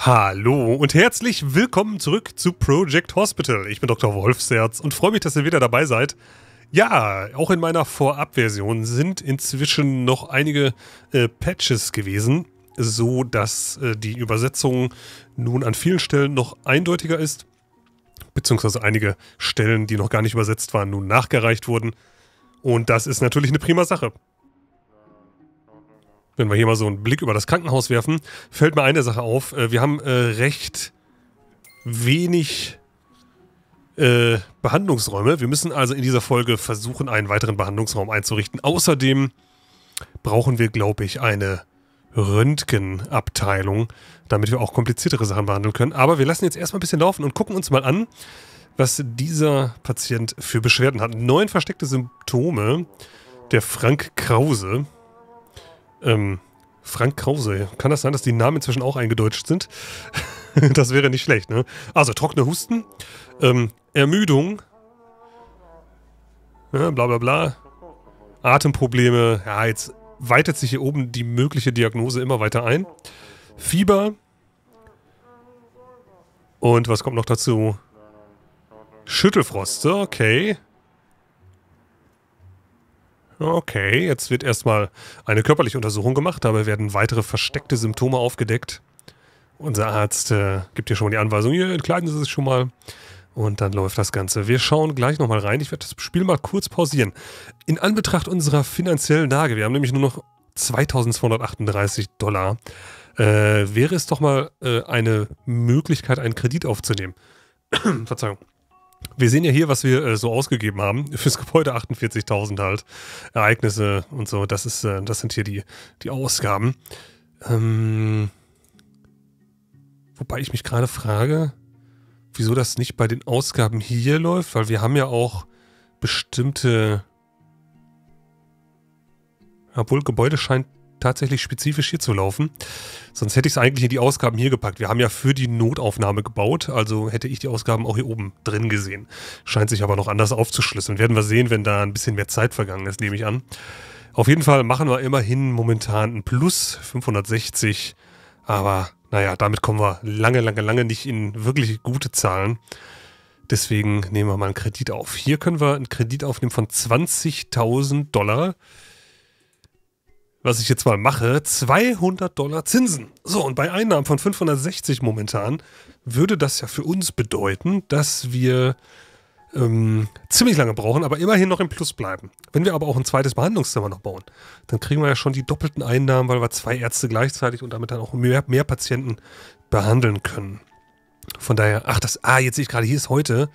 Hallo und herzlich willkommen zurück zu Project Hospital. Ich bin Dr. Wolfsherz und freue mich, dass ihr wieder dabei seid. Ja, auch in meiner Vorabversion sind inzwischen noch einige äh, Patches gewesen, so dass äh, die Übersetzung nun an vielen Stellen noch eindeutiger ist, beziehungsweise einige Stellen, die noch gar nicht übersetzt waren, nun nachgereicht wurden. Und das ist natürlich eine prima Sache wenn wir hier mal so einen Blick über das Krankenhaus werfen, fällt mir eine Sache auf. Äh, wir haben äh, recht wenig äh, Behandlungsräume. Wir müssen also in dieser Folge versuchen, einen weiteren Behandlungsraum einzurichten. Außerdem brauchen wir, glaube ich, eine Röntgenabteilung, damit wir auch kompliziertere Sachen behandeln können. Aber wir lassen jetzt erstmal ein bisschen laufen und gucken uns mal an, was dieser Patient für Beschwerden hat. Neun versteckte Symptome der Frank Krause. Ähm, Frank Krause. Kann das sein, dass die Namen inzwischen auch eingedeutscht sind? das wäre nicht schlecht, ne? Also, trockene Husten, ähm, Ermüdung, ja, ne, bla bla bla, Atemprobleme. Ja, jetzt weitet sich hier oben die mögliche Diagnose immer weiter ein. Fieber. Und was kommt noch dazu? Schüttelfrost, okay. Okay, jetzt wird erstmal eine körperliche Untersuchung gemacht. Dabei werden weitere versteckte Symptome aufgedeckt. Unser Arzt äh, gibt dir schon mal die Anweisung, hier entkleiden Sie sich schon mal. Und dann läuft das Ganze. Wir schauen gleich nochmal rein. Ich werde das Spiel mal kurz pausieren. In Anbetracht unserer finanziellen Lage, wir haben nämlich nur noch 2238 Dollar, äh, wäre es doch mal äh, eine Möglichkeit, einen Kredit aufzunehmen. Verzeihung. Wir sehen ja hier, was wir äh, so ausgegeben haben fürs Gebäude 48.000 halt Ereignisse und so. Das ist, äh, das sind hier die die Ausgaben. Ähm, wobei ich mich gerade frage, wieso das nicht bei den Ausgaben hier läuft, weil wir haben ja auch bestimmte obwohl Gebäude scheint tatsächlich spezifisch hier zu laufen. Sonst hätte ich es eigentlich in die Ausgaben hier gepackt. Wir haben ja für die Notaufnahme gebaut, also hätte ich die Ausgaben auch hier oben drin gesehen. Scheint sich aber noch anders aufzuschlüsseln. Werden wir sehen, wenn da ein bisschen mehr Zeit vergangen ist, nehme ich an. Auf jeden Fall machen wir immerhin momentan ein Plus 560. Aber naja, damit kommen wir lange, lange, lange nicht in wirklich gute Zahlen. Deswegen nehmen wir mal einen Kredit auf. Hier können wir einen Kredit aufnehmen von 20.000 Dollar was ich jetzt mal mache, 200 Dollar Zinsen. So, und bei Einnahmen von 560 momentan würde das ja für uns bedeuten, dass wir ähm, ziemlich lange brauchen, aber immerhin noch im Plus bleiben. Wenn wir aber auch ein zweites Behandlungszimmer noch bauen, dann kriegen wir ja schon die doppelten Einnahmen, weil wir zwei Ärzte gleichzeitig und damit dann auch mehr, mehr Patienten behandeln können. Von daher, ach, das, ah, jetzt sehe ich gerade, hier ist heute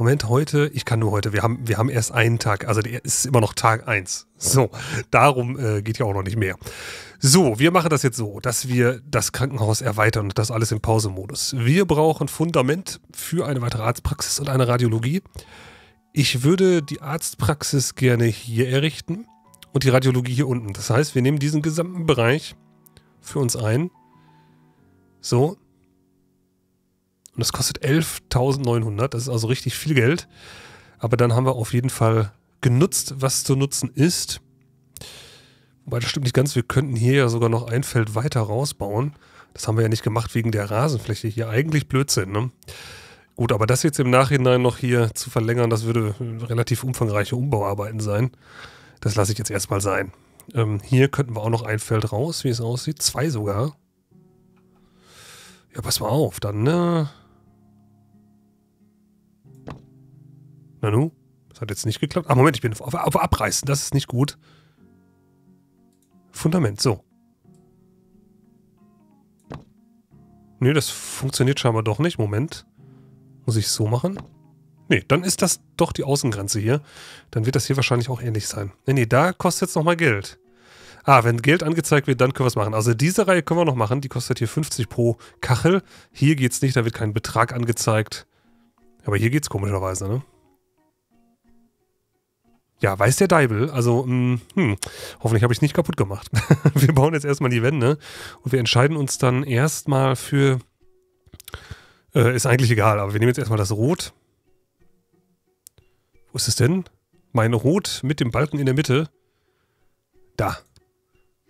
Moment, heute, ich kann nur heute, wir haben, wir haben erst einen Tag, also es ist immer noch Tag eins. So, darum äh, geht ja auch noch nicht mehr. So, wir machen das jetzt so, dass wir das Krankenhaus erweitern und das alles im Pausemodus. Wir brauchen Fundament für eine weitere Arztpraxis und eine Radiologie. Ich würde die Arztpraxis gerne hier errichten und die Radiologie hier unten. Das heißt, wir nehmen diesen gesamten Bereich für uns ein. So, und das kostet 11.900. Das ist also richtig viel Geld. Aber dann haben wir auf jeden Fall genutzt, was zu nutzen ist. Wobei das stimmt nicht ganz. Wir könnten hier ja sogar noch ein Feld weiter rausbauen. Das haben wir ja nicht gemacht wegen der Rasenfläche hier. Eigentlich Blödsinn, ne? Gut, aber das jetzt im Nachhinein noch hier zu verlängern, das würde relativ umfangreiche Umbauarbeiten sein. Das lasse ich jetzt erstmal sein. Ähm, hier könnten wir auch noch ein Feld raus, wie es aussieht. Zwei sogar. Ja, pass mal auf, dann, ne? Äh Nanu, das hat jetzt nicht geklappt. Ah, Moment, ich bin auf, auf Abreißen. Das ist nicht gut. Fundament, so. Nee, das funktioniert scheinbar doch nicht. Moment. Muss ich so machen? Nee, dann ist das doch die Außengrenze hier. Dann wird das hier wahrscheinlich auch ähnlich sein. Nee, nee, da kostet es nochmal Geld. Ah, wenn Geld angezeigt wird, dann können wir es machen. Also diese Reihe können wir noch machen. Die kostet hier 50 pro Kachel. Hier geht es nicht, da wird kein Betrag angezeigt. Aber hier geht es komischerweise, ne? Ja, weiß der Deibel. Also, mm, hm, hoffentlich habe ich es nicht kaputt gemacht. wir bauen jetzt erstmal die Wände und wir entscheiden uns dann erstmal für. Äh, ist eigentlich egal, aber wir nehmen jetzt erstmal das Rot. Wo ist es denn? Mein Rot mit dem Balken in der Mitte. Da.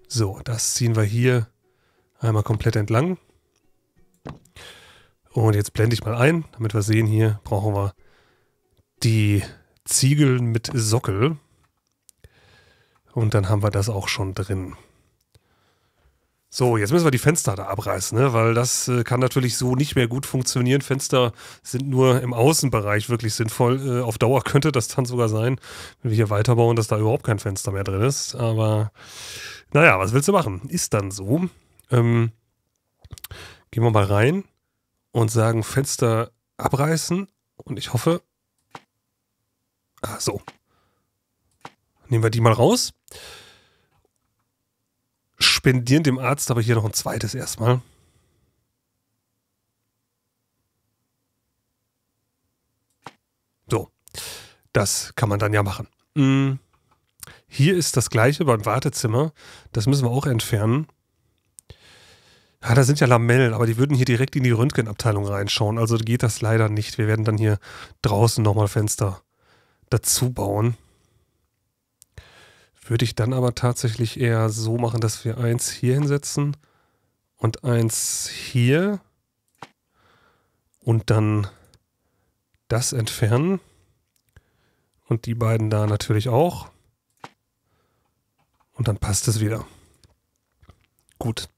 So, das ziehen wir hier einmal komplett entlang. Und jetzt blende ich mal ein, damit wir sehen, hier brauchen wir die Ziegel mit Sockel. Und dann haben wir das auch schon drin. So, jetzt müssen wir die Fenster da abreißen, ne? weil das äh, kann natürlich so nicht mehr gut funktionieren. Fenster sind nur im Außenbereich wirklich sinnvoll. Äh, auf Dauer könnte das dann sogar sein, wenn wir hier weiterbauen, dass da überhaupt kein Fenster mehr drin ist. Aber naja, was willst du machen? Ist dann so. Ähm, gehen wir mal rein und sagen Fenster abreißen und ich hoffe, Ah, so. Nehmen wir die mal raus. Spendieren dem Arzt aber hier noch ein zweites erstmal. So. Das kann man dann ja machen. Mhm. Hier ist das gleiche beim Wartezimmer. Das müssen wir auch entfernen. Ja, da sind ja Lamellen, aber die würden hier direkt in die Röntgenabteilung reinschauen. Also geht das leider nicht. Wir werden dann hier draußen nochmal Fenster dazu bauen. Würde ich dann aber tatsächlich eher so machen, dass wir eins hier hinsetzen und eins hier und dann das entfernen und die beiden da natürlich auch und dann passt es wieder. Gut.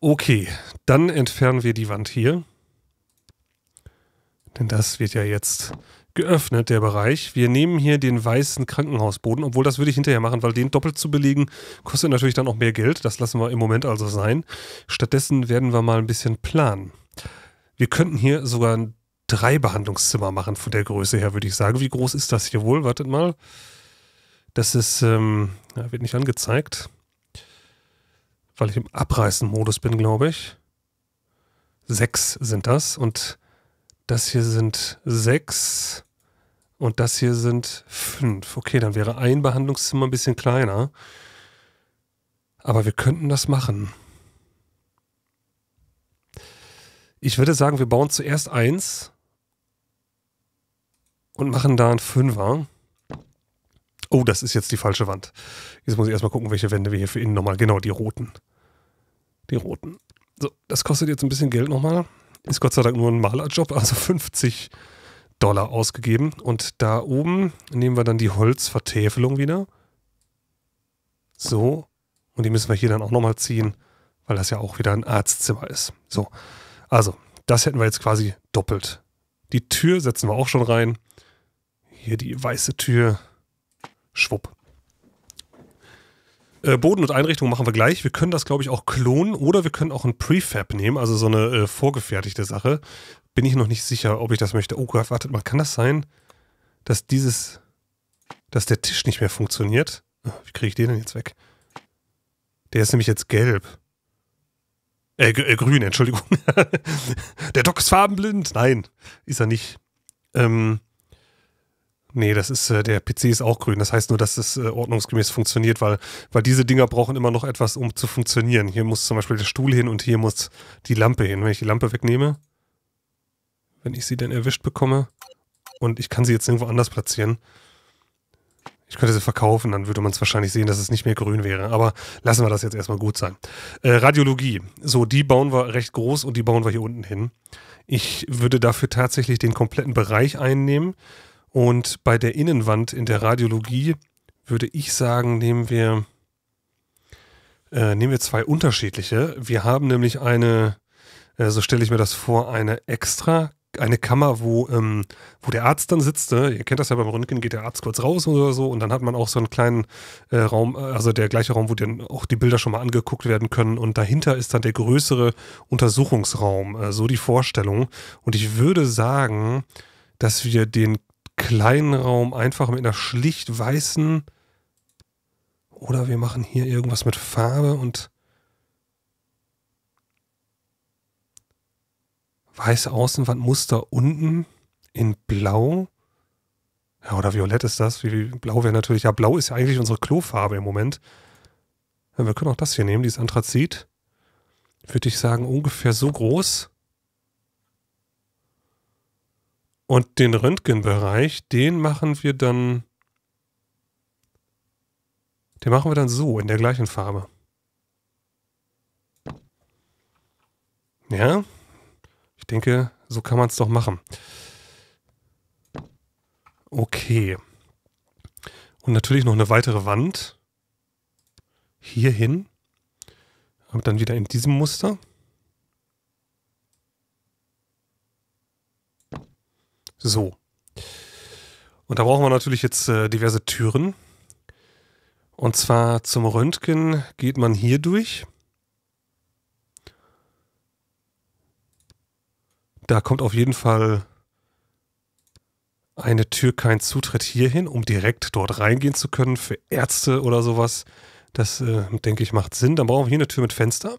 Okay, dann entfernen wir die Wand hier. Denn das wird ja jetzt geöffnet, der Bereich. Wir nehmen hier den weißen Krankenhausboden, obwohl das würde ich hinterher machen, weil den doppelt zu belegen kostet natürlich dann auch mehr Geld. Das lassen wir im Moment also sein. Stattdessen werden wir mal ein bisschen planen. Wir könnten hier sogar drei Behandlungszimmer machen von der Größe her, würde ich sagen. Wie groß ist das hier wohl? Wartet mal. Das ist, ähm, wird nicht angezeigt, weil ich im Abreißen-Modus bin, glaube ich. Sechs sind das und das hier sind sechs und das hier sind fünf. Okay, dann wäre ein Behandlungszimmer ein bisschen kleiner. Aber wir könnten das machen. Ich würde sagen, wir bauen zuerst eins und machen da einen Fünfer. Oh, das ist jetzt die falsche Wand. Jetzt muss ich erstmal gucken, welche Wände wir hier für innen nochmal. Genau, die roten. Die roten. So, das kostet jetzt ein bisschen Geld nochmal. Ist Gott sei Dank nur ein Malerjob, also 50 Dollar ausgegeben. Und da oben nehmen wir dann die Holzvertäfelung wieder. So. Und die müssen wir hier dann auch nochmal ziehen, weil das ja auch wieder ein Arztzimmer ist. So. Also, das hätten wir jetzt quasi doppelt. Die Tür setzen wir auch schon rein. Hier die weiße Tür. Schwupp. Äh, Boden und Einrichtung machen wir gleich. Wir können das, glaube ich, auch klonen oder wir können auch ein Prefab nehmen, also so eine äh, vorgefertigte Sache. Bin ich noch nicht sicher, ob ich das möchte. Oh Gott, wartet mal, kann das sein, dass dieses, dass der Tisch nicht mehr funktioniert? Wie kriege ich den denn jetzt weg? Der ist nämlich jetzt gelb. Äh, äh grün, Entschuldigung. der Doc ist farbenblind. Nein, ist er nicht. Ähm, Nee, das ist, äh, der PC ist auch grün. Das heißt nur, dass es äh, ordnungsgemäß funktioniert, weil, weil diese Dinger brauchen immer noch etwas, um zu funktionieren. Hier muss zum Beispiel der Stuhl hin und hier muss die Lampe hin. Wenn ich die Lampe wegnehme, wenn ich sie denn erwischt bekomme und ich kann sie jetzt irgendwo anders platzieren, ich könnte sie verkaufen, dann würde man es wahrscheinlich sehen, dass es nicht mehr grün wäre. Aber lassen wir das jetzt erstmal gut sein. Äh, Radiologie. So, die bauen wir recht groß und die bauen wir hier unten hin. Ich würde dafür tatsächlich den kompletten Bereich einnehmen. Und bei der Innenwand in der Radiologie würde ich sagen, nehmen wir, äh, nehmen wir zwei unterschiedliche. Wir haben nämlich eine, äh, so stelle ich mir das vor, eine extra eine Kammer, wo, ähm, wo der Arzt dann sitzt. Ne? Ihr kennt das ja beim Röntgen, geht der Arzt kurz raus oder so und dann hat man auch so einen kleinen äh, Raum, äh, also der gleiche Raum, wo dann auch die Bilder schon mal angeguckt werden können und dahinter ist dann der größere Untersuchungsraum, äh, so die Vorstellung. Und ich würde sagen, dass wir den kleinen Raum einfach mit einer schlicht weißen. Oder wir machen hier irgendwas mit Farbe und weiße Außenwandmuster unten in Blau. Ja, oder violett ist das. Wie, blau wäre natürlich. Ja, blau ist ja eigentlich unsere Klofarbe im Moment. Ja, wir können auch das hier nehmen, dieses Anthrazit. Würde ich sagen, ungefähr so groß. Und den Röntgenbereich, den machen wir dann. Den machen wir dann so, in der gleichen Farbe. Ja, ich denke, so kann man es doch machen. Okay. Und natürlich noch eine weitere Wand. Hier hin. Aber dann wieder in diesem Muster. So. Und da brauchen wir natürlich jetzt äh, diverse Türen. Und zwar zum Röntgen geht man hier durch. Da kommt auf jeden Fall eine Tür, kein Zutritt hierhin, um direkt dort reingehen zu können für Ärzte oder sowas. Das, äh, denke ich, macht Sinn. Dann brauchen wir hier eine Tür mit Fenster,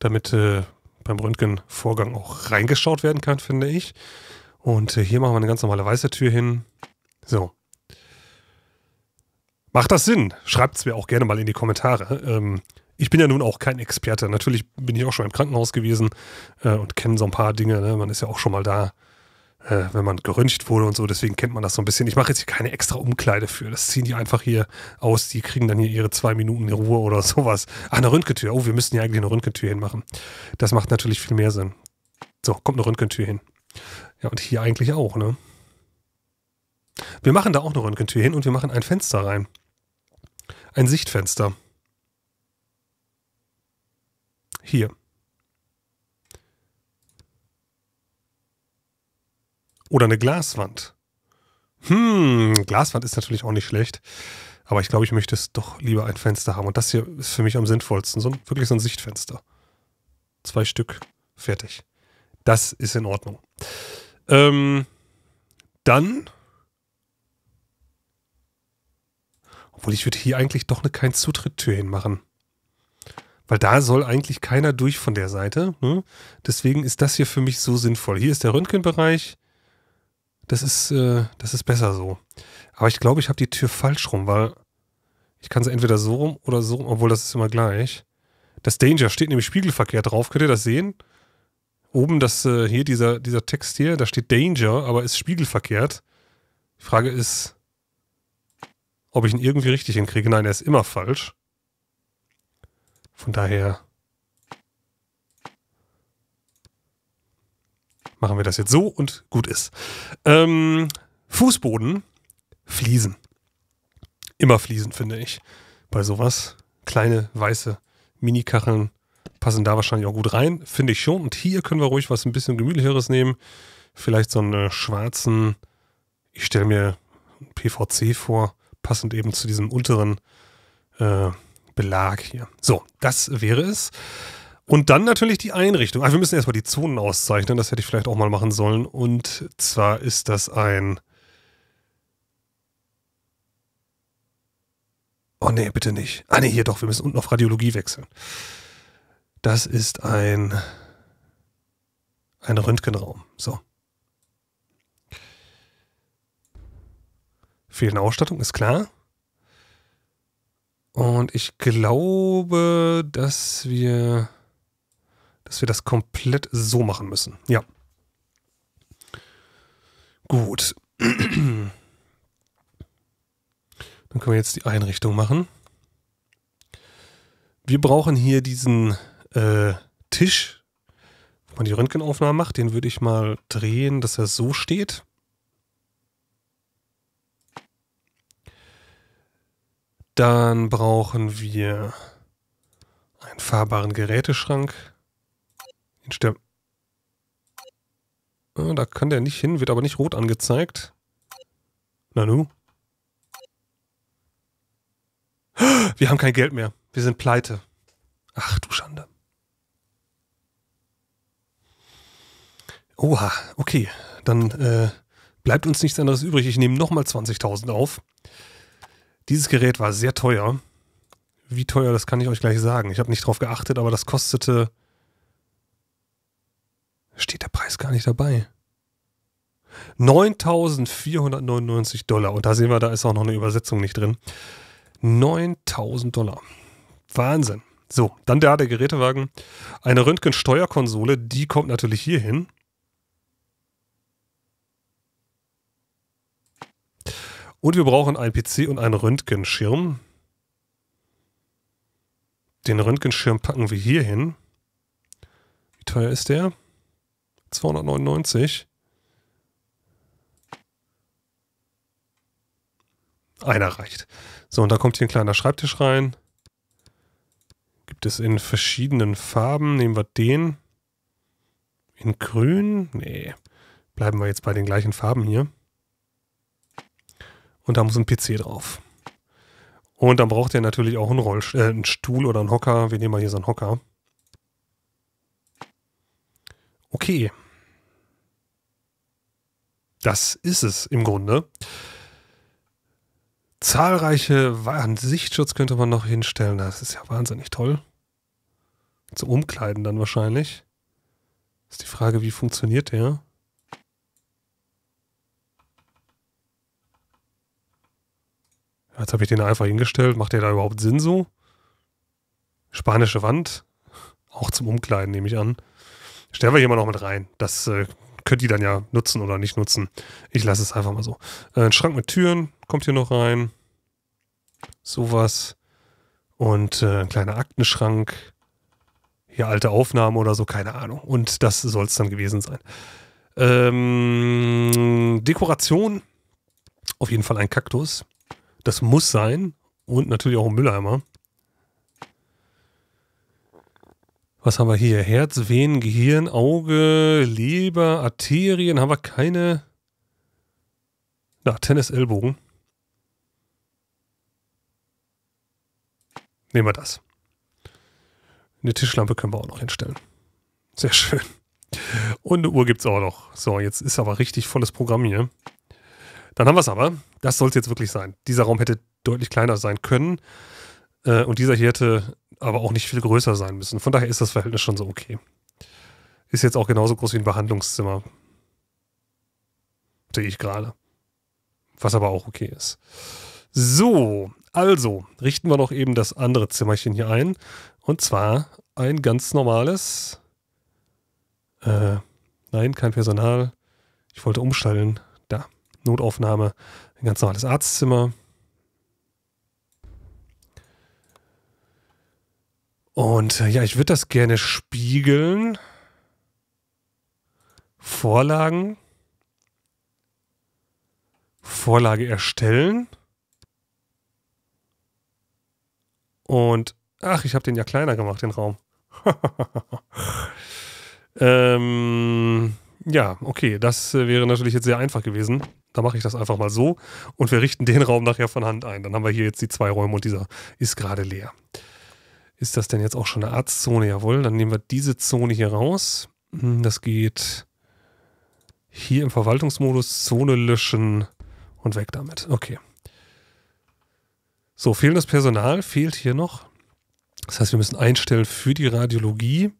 damit äh, beim Röntgenvorgang auch reingeschaut werden kann, finde ich. Und äh, hier machen wir eine ganz normale weiße Tür hin. So. Macht das Sinn? Schreibt es mir auch gerne mal in die Kommentare. Ähm, ich bin ja nun auch kein Experte. Natürlich bin ich auch schon im Krankenhaus gewesen äh, und kenne so ein paar Dinge. Ne? Man ist ja auch schon mal da, äh, wenn man geröntgt wurde und so. Deswegen kennt man das so ein bisschen. Ich mache jetzt hier keine extra Umkleide für. Das ziehen die einfach hier aus. Die kriegen dann hier ihre zwei Minuten in Ruhe oder sowas. Ah, eine Röntgentür. Oh, wir müssten ja eigentlich eine Röntgentür hinmachen. Das macht natürlich viel mehr Sinn. So, kommt eine Röntgentür hin. Ja, und hier eigentlich auch, ne? Wir machen da auch eine Röntgentür hin und wir machen ein Fenster rein. Ein Sichtfenster. Hier. Oder eine Glaswand. Hm, Glaswand ist natürlich auch nicht schlecht. Aber ich glaube, ich möchte es doch lieber ein Fenster haben. Und das hier ist für mich am sinnvollsten. So ein, wirklich so ein Sichtfenster. Zwei Stück. Fertig. Das ist in Ordnung. Ähm, dann. Obwohl, ich würde hier eigentlich doch eine kein Zutritt-Tür hinmachen. Weil da soll eigentlich keiner durch von der Seite. Ne? Deswegen ist das hier für mich so sinnvoll. Hier ist der Röntgenbereich. Das ist, äh, das ist besser so. Aber ich glaube, ich habe die Tür falsch rum, weil ich kann sie entweder so rum oder so rum, obwohl das ist immer gleich. Das Danger steht nämlich spiegelverkehrt drauf. Könnt ihr das sehen? oben das äh, hier, dieser, dieser Text hier, da steht Danger, aber ist spiegelverkehrt. Die Frage ist, ob ich ihn irgendwie richtig hinkriege. Nein, er ist immer falsch. Von daher machen wir das jetzt so und gut ist. Ähm, Fußboden, Fliesen. Immer Fliesen, finde ich. Bei sowas. Kleine weiße Minikacheln passen da wahrscheinlich auch gut rein, finde ich schon. Und hier können wir ruhig was ein bisschen gemütlicheres nehmen. Vielleicht so einen äh, schwarzen, ich stelle mir PVC vor, passend eben zu diesem unteren äh, Belag hier. So, das wäre es. Und dann natürlich die Einrichtung. Ah, wir müssen erstmal die Zonen auszeichnen, das hätte ich vielleicht auch mal machen sollen. Und zwar ist das ein... Oh nee, bitte nicht. Ah nee, hier doch, wir müssen unten auf Radiologie wechseln. Das ist ein, ein Röntgenraum. So. Fehlende Ausstattung, ist klar. Und ich glaube, dass wir, dass wir das komplett so machen müssen. Ja. Gut. Dann können wir jetzt die Einrichtung machen. Wir brauchen hier diesen äh, Tisch, wo man die Röntgenaufnahme macht, den würde ich mal drehen, dass er so steht. Dann brauchen wir einen fahrbaren Geräteschrank. Den Stern. Ah, da kann der nicht hin, wird aber nicht rot angezeigt. Nanu. Wir haben kein Geld mehr. Wir sind pleite. Ach du Schande. Oha, okay. Dann äh, bleibt uns nichts anderes übrig. Ich nehme nochmal 20.000 auf. Dieses Gerät war sehr teuer. Wie teuer, das kann ich euch gleich sagen. Ich habe nicht drauf geachtet, aber das kostete. Steht der Preis gar nicht dabei. 9.499 Dollar. Und da sehen wir, da ist auch noch eine Übersetzung nicht drin. 9.000 Dollar. Wahnsinn. So, dann da der Gerätewagen. Eine Röntgensteuerkonsole, die kommt natürlich hier hin. Und wir brauchen einen PC und einen Röntgenschirm. Den Röntgenschirm packen wir hier hin. Wie teuer ist der? 299. Einer reicht. So, und da kommt hier ein kleiner Schreibtisch rein. Gibt es in verschiedenen Farben. Nehmen wir den. In grün? Nee. Bleiben wir jetzt bei den gleichen Farben hier und da muss ein PC drauf. Und dann braucht er natürlich auch einen, Rollst äh, einen Stuhl oder einen Hocker. Wir nehmen mal hier so einen Hocker. Okay. Das ist es im Grunde. Zahlreiche Waren. Sichtschutz könnte man noch hinstellen. Das ist ja wahnsinnig toll. Zu umkleiden dann wahrscheinlich. Ist die Frage, wie funktioniert der? Jetzt habe ich den einfach hingestellt. Macht der da überhaupt Sinn so? Spanische Wand. Auch zum Umkleiden, nehme ich an. Stellen wir hier mal noch mit rein. Das äh, könnt ihr dann ja nutzen oder nicht nutzen. Ich lasse es einfach mal so. Äh, ein Schrank mit Türen kommt hier noch rein. Sowas. Und äh, ein kleiner Aktenschrank. Hier alte Aufnahmen oder so, keine Ahnung. Und das soll es dann gewesen sein. Ähm, Dekoration. Auf jeden Fall ein Kaktus. Das muss sein. Und natürlich auch ein Mülleimer. Was haben wir hier? Herz, Venen, Gehirn, Auge, Leber, Arterien. Haben wir keine. Na, Tennis, Ellbogen. Nehmen wir das. Eine Tischlampe können wir auch noch hinstellen. Sehr schön. Und eine Uhr gibt es auch noch. So, jetzt ist aber richtig volles Programm hier. Dann haben wir es aber. Das soll es jetzt wirklich sein. Dieser Raum hätte deutlich kleiner sein können. Äh, und dieser hier hätte aber auch nicht viel größer sein müssen. Von daher ist das Verhältnis schon so okay. Ist jetzt auch genauso groß wie ein Behandlungszimmer. Sehe ich gerade. Was aber auch okay ist. So, also richten wir noch eben das andere Zimmerchen hier ein. Und zwar ein ganz normales. Äh, nein, kein Personal. Ich wollte umstellen. Notaufnahme, ein ganz normales Arztzimmer. Und äh, ja, ich würde das gerne spiegeln. Vorlagen. Vorlage erstellen. Und ach, ich habe den ja kleiner gemacht, den Raum. ähm, ja, okay, das äh, wäre natürlich jetzt sehr einfach gewesen. Da mache ich das einfach mal so und wir richten den Raum nachher von Hand ein. Dann haben wir hier jetzt die zwei Räume und dieser ist gerade leer. Ist das denn jetzt auch schon eine Arztzone? Jawohl, dann nehmen wir diese Zone hier raus. Hm, das geht hier im Verwaltungsmodus Zone löschen und weg damit. Okay. So, fehlendes Personal fehlt hier noch. Das heißt, wir müssen einstellen für die Radiologie.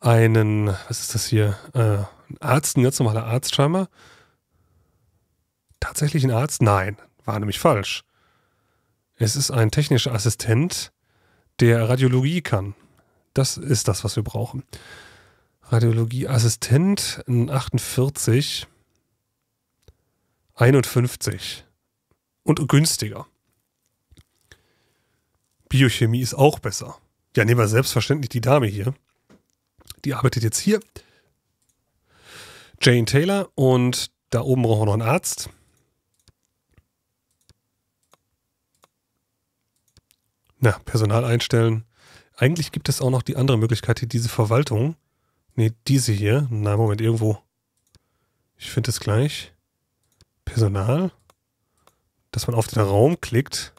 einen, was ist das hier? Äh, Arzt, ein ganz normaler Arzt scheinbar. Tatsächlich ein Arzt? Nein, war nämlich falsch. Es ist ein technischer Assistent, der Radiologie kann. Das ist das, was wir brauchen. Radiologieassistent 48, 51 und günstiger. Biochemie ist auch besser. Ja, nehmen wir selbstverständlich die Dame hier. Die arbeitet jetzt hier. Jane Taylor und da oben brauchen wir noch einen Arzt. Na, Personal einstellen. Eigentlich gibt es auch noch die andere Möglichkeit, hier diese Verwaltung. Ne, diese hier. Na, Moment, irgendwo. Ich finde es gleich. Personal. Dass man auf den Raum klickt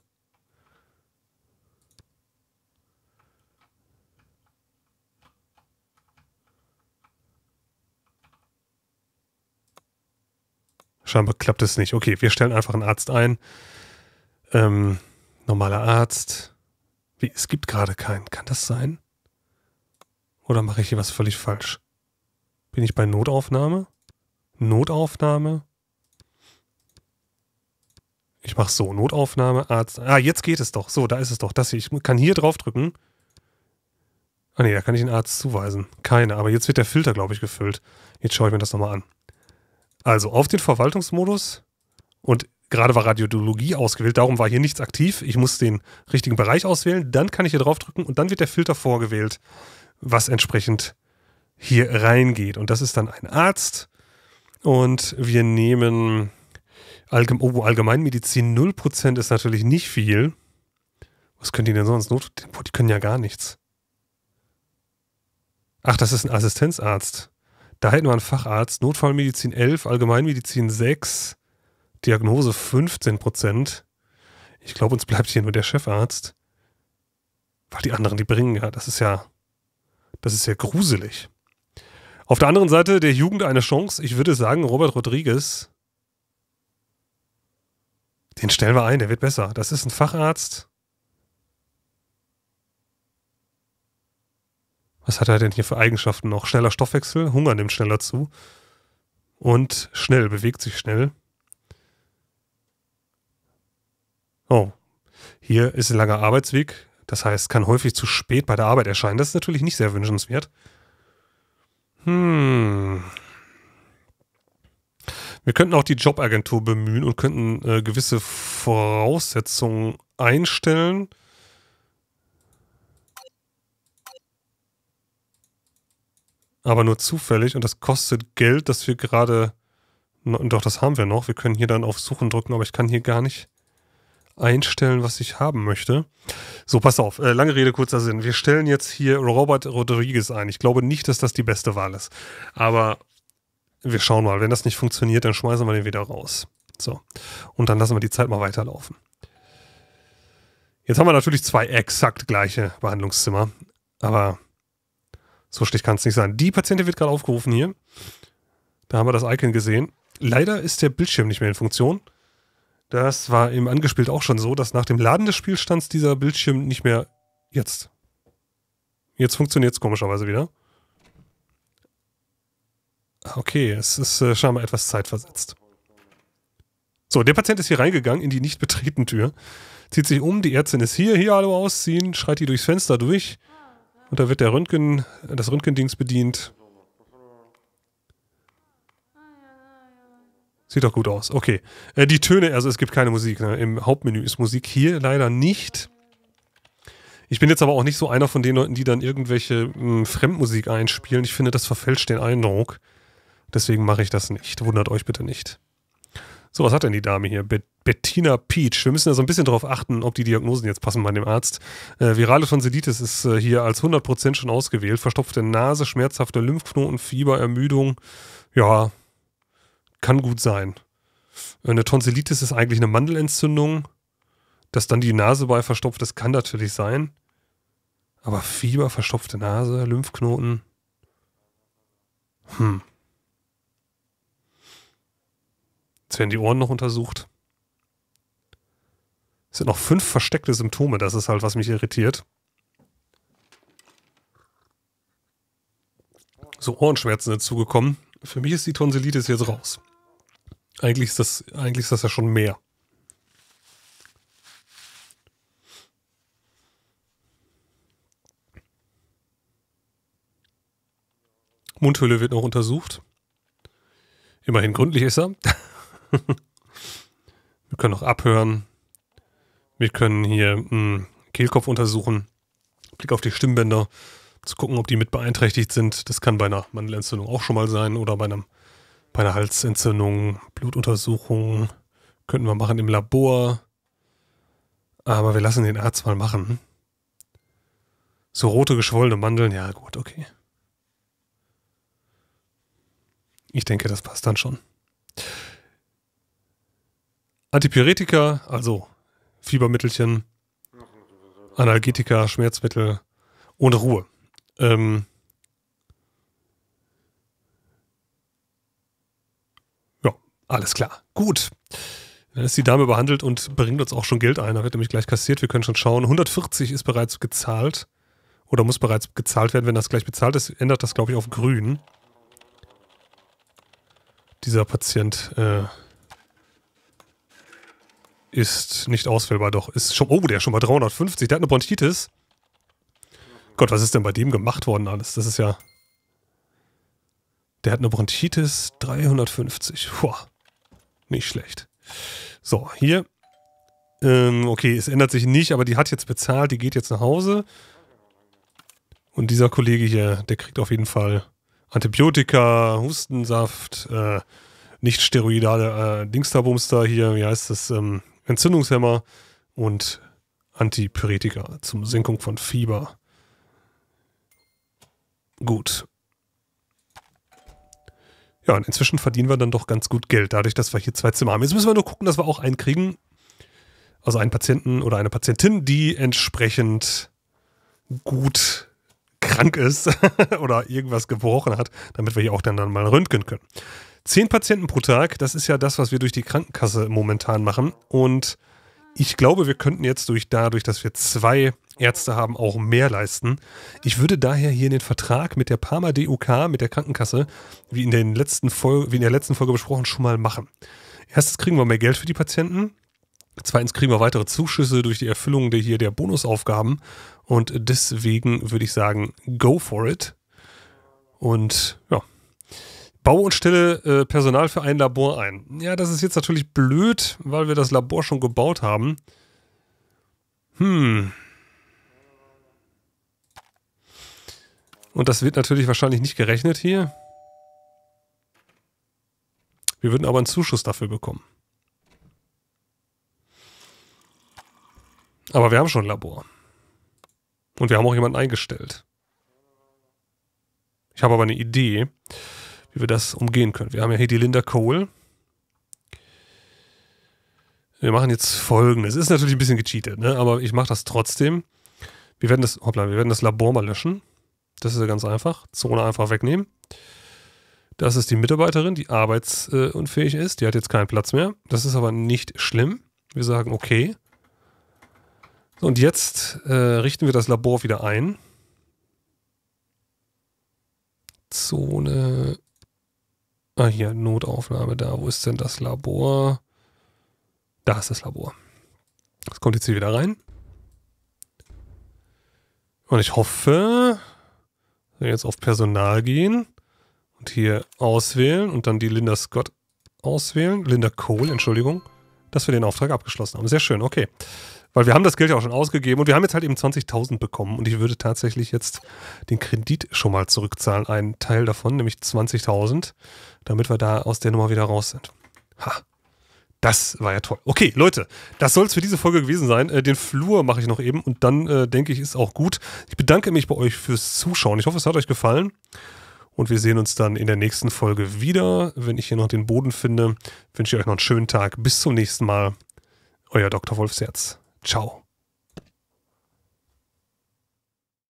Scheinbar klappt es nicht. Okay, wir stellen einfach einen Arzt ein. Ähm, normaler Arzt. Wie, es gibt gerade keinen. Kann das sein? Oder mache ich hier was völlig falsch? Bin ich bei Notaufnahme? Notaufnahme? Ich mache so, Notaufnahme, Arzt. Ah, jetzt geht es doch. So, da ist es doch. Das hier. Ich kann hier drauf drücken. Ah nee, da kann ich einen Arzt zuweisen. Keine, aber jetzt wird der Filter, glaube ich, gefüllt. Jetzt schaue ich mir das nochmal an. Also auf den Verwaltungsmodus und gerade war Radiologie ausgewählt, darum war hier nichts aktiv. Ich muss den richtigen Bereich auswählen, dann kann ich hier draufdrücken und dann wird der Filter vorgewählt, was entsprechend hier reingeht. Und das ist dann ein Arzt und wir nehmen Allgeme oh, Allgemeinmedizin 0% ist natürlich nicht viel. Was können die denn sonst? Not die können ja gar nichts. Ach, das ist ein Assistenzarzt. Da hätten wir einen Facharzt, Notfallmedizin 11, Allgemeinmedizin 6, Diagnose 15 Prozent. Ich glaube, uns bleibt hier nur der Chefarzt. Weil die anderen, die bringen ja, das ist ja, das ist ja gruselig. Auf der anderen Seite der Jugend eine Chance. Ich würde sagen, Robert Rodriguez, den stellen wir ein, der wird besser. Das ist ein Facharzt. Was hat er denn hier für Eigenschaften noch? Schneller Stoffwechsel, Hunger nimmt schneller zu. Und schnell, bewegt sich schnell. Oh, hier ist ein langer Arbeitsweg. Das heißt, kann häufig zu spät bei der Arbeit erscheinen. Das ist natürlich nicht sehr wünschenswert. Hm. Wir könnten auch die Jobagentur bemühen und könnten äh, gewisse Voraussetzungen einstellen. aber nur zufällig und das kostet Geld, dass wir gerade. Doch, das haben wir noch. Wir können hier dann auf Suchen drücken, aber ich kann hier gar nicht einstellen, was ich haben möchte. So, pass auf. Äh, lange Rede, kurzer Sinn. Wir stellen jetzt hier Robert Rodriguez ein. Ich glaube nicht, dass das die beste Wahl ist. Aber wir schauen mal. Wenn das nicht funktioniert, dann schmeißen wir den wieder raus. So. Und dann lassen wir die Zeit mal weiterlaufen. Jetzt haben wir natürlich zwei exakt gleiche Behandlungszimmer. Aber so schlecht kann es nicht sein. Die Patientin wird gerade aufgerufen hier. Da haben wir das Icon gesehen. Leider ist der Bildschirm nicht mehr in Funktion. Das war im Angespielt auch schon so, dass nach dem Laden des Spielstands dieser Bildschirm nicht mehr jetzt. Jetzt funktioniert es komischerweise wieder. Ah, okay, es ist äh, scheinbar etwas zeitversetzt. So, der Patient ist hier reingegangen in die nicht betreten Tür, zieht sich um, die Ärztin ist hier, hier, hallo ausziehen, schreit die durchs Fenster durch. Und da wird der Röntgen, das Röntgendienst bedient. Sieht doch gut aus. Okay. Äh, die Töne, also es gibt keine Musik. Ne? Im Hauptmenü ist Musik hier leider nicht. Ich bin jetzt aber auch nicht so einer von den Leuten, die dann irgendwelche mh, hm, Fremdmusik einspielen. Ich finde, das verfälscht den Eindruck. Deswegen mache ich das nicht. Wundert euch bitte nicht. So, was hat denn die Dame hier? Be Bettina Peach. Wir müssen ja so ein bisschen drauf achten, ob die Diagnosen jetzt passen bei dem Arzt. Äh, virale Tonsillitis ist äh, hier als 100% schon ausgewählt. Verstopfte Nase, schmerzhafte Lymphknoten, Fieber, Ermüdung. Ja, kann gut sein. Eine Tonsillitis ist eigentlich eine Mandelentzündung. Dass dann die Nase bei verstopft ist, kann natürlich sein. Aber Fieber, verstopfte Nase, Lymphknoten. Hm. Jetzt werden die Ohren noch untersucht. Es sind noch fünf versteckte Symptome, das ist halt, was mich irritiert. So Ohrenschmerzen dazugekommen. Für mich ist die Tonsillitis jetzt raus. Eigentlich ist das, eigentlich ist das ja schon mehr. Mundhülle wird noch untersucht. Immerhin gründlich ist er. wir können auch abhören. Wir können hier einen hm, Kehlkopf untersuchen. Blick auf die Stimmbänder, zu gucken, ob die mit beeinträchtigt sind. Das kann bei einer Mandelentzündung auch schon mal sein oder bei, einem, bei einer Halsentzündung, Blutuntersuchung. Könnten wir machen im Labor. Aber wir lassen den Arzt mal machen. So rote, geschwollene Mandeln, ja gut, okay. Ich denke, das passt dann schon. Antipyretika, also Fiebermittelchen, Analgetika, Schmerzmittel ohne Ruhe. Ähm, ja, alles klar. Gut. Dann ist die Dame behandelt und bringt uns auch schon Geld ein. Da wird nämlich gleich kassiert. Wir können schon schauen. 140 ist bereits gezahlt. Oder muss bereits gezahlt werden. Wenn das gleich bezahlt ist, ändert das, glaube ich, auf grün. Dieser Patient äh, ist nicht auswählbar, doch. Ist schon, oh, der ist schon mal 350, der hat eine Bronchitis. Gott, was ist denn bei dem gemacht worden alles? Das ist ja... Der hat eine Bronchitis 350. Puh, nicht schlecht. So, hier. Ähm, okay, es ändert sich nicht, aber die hat jetzt bezahlt, die geht jetzt nach Hause. Und dieser Kollege hier, der kriegt auf jeden Fall Antibiotika, Hustensaft, äh, nicht steroidale äh, dingsda hier, wie heißt das? Ähm, Entzündungshemmer und Antipyretika zum Senkung von Fieber. Gut. Ja, und inzwischen verdienen wir dann doch ganz gut Geld, dadurch, dass wir hier zwei Zimmer haben. Jetzt müssen wir nur gucken, dass wir auch einen kriegen. Also einen Patienten oder eine Patientin, die entsprechend gut krank ist oder irgendwas gebrochen hat, damit wir hier auch dann, dann mal röntgen können. Zehn Patienten pro Tag, das ist ja das, was wir durch die Krankenkasse momentan machen. Und ich glaube, wir könnten jetzt durch dadurch, dass wir zwei Ärzte haben, auch mehr leisten. Ich würde daher hier in den Vertrag mit der Parma DUK, mit der Krankenkasse, wie in, den letzten wie in der letzten Folge besprochen, schon mal machen. Erstens kriegen wir mehr Geld für die Patienten. Zweitens kriegen wir weitere Zuschüsse durch die Erfüllung der hier der Bonusaufgaben. Und deswegen würde ich sagen, go for it. Und ja, Bau und stelle äh, Personal für ein Labor ein. Ja, das ist jetzt natürlich blöd, weil wir das Labor schon gebaut haben. Hm. Und das wird natürlich wahrscheinlich nicht gerechnet hier. Wir würden aber einen Zuschuss dafür bekommen. Aber wir haben schon ein Labor. Und wir haben auch jemanden eingestellt. Ich habe aber eine Idee wie wir das umgehen können. Wir haben ja hier die Linda Cole. Wir machen jetzt folgendes. Ist natürlich ein bisschen gecheatet, ne? aber ich mache das trotzdem. Wir werden das, hoppla, wir werden das Labor mal löschen. Das ist ja ganz einfach. Zone einfach wegnehmen. Das ist die Mitarbeiterin, die arbeitsunfähig ist. Die hat jetzt keinen Platz mehr. Das ist aber nicht schlimm. Wir sagen okay. So, und jetzt äh, richten wir das Labor wieder ein. Zone Ah, hier, Notaufnahme da. Wo ist denn das Labor? Da ist das Labor. Das kommt jetzt hier wieder rein. Und ich hoffe, wir jetzt auf Personal gehen und hier auswählen und dann die Linda Scott auswählen, Linda Cole, Entschuldigung, dass wir den Auftrag abgeschlossen haben. Sehr schön, okay. Weil wir haben das Geld ja auch schon ausgegeben und wir haben jetzt halt eben 20.000 bekommen und ich würde tatsächlich jetzt den Kredit schon mal zurückzahlen, einen Teil davon, nämlich 20.000, damit wir da aus der Nummer wieder raus sind. Ha. Das war ja toll. Okay, Leute, das soll es für diese Folge gewesen sein. Äh, den Flur mache ich noch eben und dann äh, denke ich, ist auch gut. Ich bedanke mich bei euch fürs Zuschauen. Ich hoffe, es hat euch gefallen. Und wir sehen uns dann in der nächsten Folge wieder. Wenn ich hier noch den Boden finde, wünsche ich euch noch einen schönen Tag. Bis zum nächsten Mal. Euer Dr. Wolfsherz. Ciao.